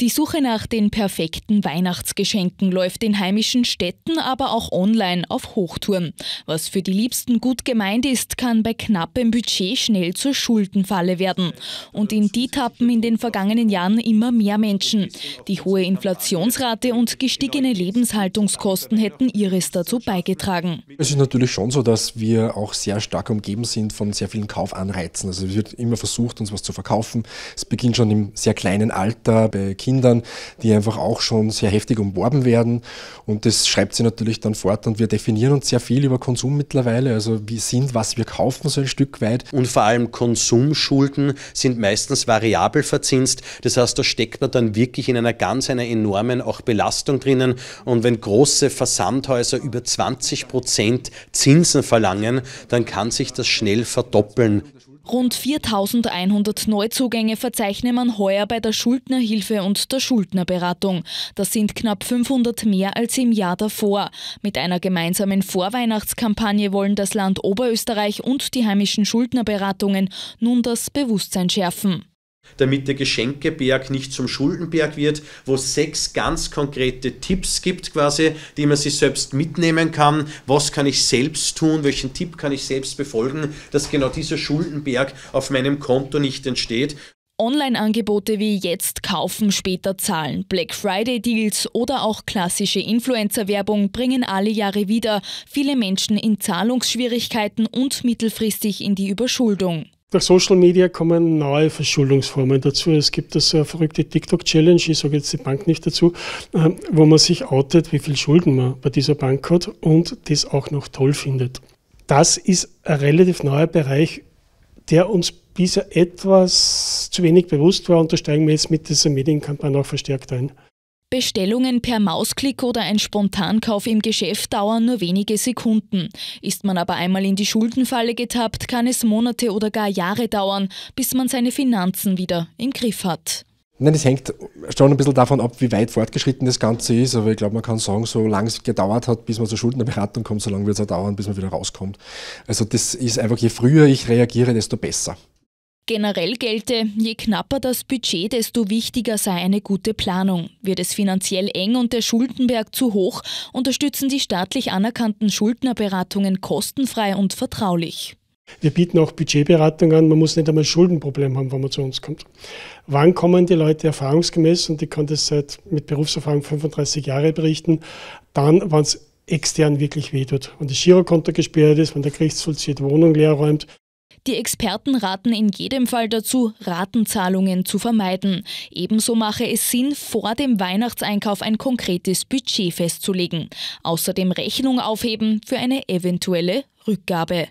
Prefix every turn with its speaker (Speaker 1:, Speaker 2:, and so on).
Speaker 1: Die Suche nach den perfekten Weihnachtsgeschenken läuft in heimischen Städten, aber auch online auf Hochtouren. Was für die Liebsten gut gemeint ist, kann bei knappem Budget schnell zur Schuldenfalle werden. Und in die tappen in den vergangenen Jahren immer mehr Menschen. Die hohe Inflationsrate und gestiegene Lebenshaltungskosten hätten ihres dazu beigetragen.
Speaker 2: Es ist natürlich schon so, dass wir auch sehr stark umgeben sind von sehr vielen Kaufanreizen. Also es wird immer versucht, uns was zu verkaufen. Es beginnt schon im sehr kleinen Alter bei Kindern Kindern, die einfach auch schon sehr heftig umworben werden. Und das schreibt sie natürlich dann fort. Und wir definieren uns sehr viel über Konsum mittlerweile. Also wir sind, was wir kaufen, so ein Stück weit.
Speaker 3: Und vor allem Konsumschulden sind meistens variabel verzinst. Das heißt, da steckt man dann wirklich in einer ganz einer enormen auch Belastung drinnen. Und wenn große Versandhäuser über 20 Prozent Zinsen verlangen, dann kann sich das schnell verdoppeln.
Speaker 1: Rund 4100 Neuzugänge verzeichne man heuer bei der Schuldnerhilfe und der Schuldnerberatung. Das sind knapp 500 mehr als im Jahr davor. Mit einer gemeinsamen Vorweihnachtskampagne wollen das Land Oberösterreich und die heimischen Schuldnerberatungen nun das Bewusstsein schärfen
Speaker 3: damit der Geschenkeberg nicht zum Schuldenberg wird, wo es sechs ganz konkrete Tipps gibt quasi, die man sich selbst mitnehmen kann. Was kann ich selbst tun? Welchen Tipp kann ich selbst befolgen, dass genau dieser Schuldenberg auf meinem Konto nicht entsteht?
Speaker 1: Online-Angebote wie jetzt kaufen, später zahlen, Black Friday-Deals oder auch klassische Influencer-Werbung bringen alle Jahre wieder viele Menschen in Zahlungsschwierigkeiten und mittelfristig in die Überschuldung.
Speaker 4: Durch Social Media kommen neue Verschuldungsformen dazu. Es gibt das äh, verrückte TikTok-Challenge, ich sage jetzt die Bank nicht dazu, äh, wo man sich outet, wie viel Schulden man bei dieser Bank hat und das auch noch toll findet. Das ist ein relativ neuer Bereich, der uns bisher etwas zu wenig bewusst war und da steigen wir jetzt mit dieser
Speaker 1: Medienkampagne auch verstärkt ein. Bestellungen per Mausklick oder ein Spontankauf im Geschäft dauern nur wenige Sekunden. Ist man aber einmal in die Schuldenfalle getappt, kann es Monate oder gar Jahre dauern, bis man seine Finanzen wieder im Griff hat.
Speaker 2: Nein, es hängt schon ein bisschen davon ab, wie weit fortgeschritten das Ganze ist, aber ich glaube, man kann sagen, so lange es gedauert hat, bis man zur Schuldenberatung kommt, so lange wird es auch dauern, bis man wieder rauskommt. Also das ist einfach, je früher ich reagiere,
Speaker 1: desto besser. Generell gelte, je knapper das Budget, desto wichtiger sei eine gute Planung. Wird es finanziell eng und der Schuldenberg zu hoch, unterstützen die staatlich anerkannten Schuldnerberatungen kostenfrei und vertraulich.
Speaker 4: Wir bieten auch Budgetberatung an. Man muss nicht einmal ein Schuldenproblem haben, wenn man zu uns kommt. Wann kommen die Leute erfahrungsgemäß? Und ich kann das seit mit Berufserfahrung 35 Jahre berichten. Dann, wenn es extern wirklich wehtut. Wenn das Girokonto gesperrt ist, wenn der Gerichtsvollzieher Wohnung leer räumt.
Speaker 1: Die Experten raten in jedem Fall dazu, Ratenzahlungen zu vermeiden. Ebenso mache es Sinn, vor dem Weihnachtseinkauf ein konkretes Budget festzulegen. Außerdem Rechnung aufheben für eine eventuelle Rückgabe.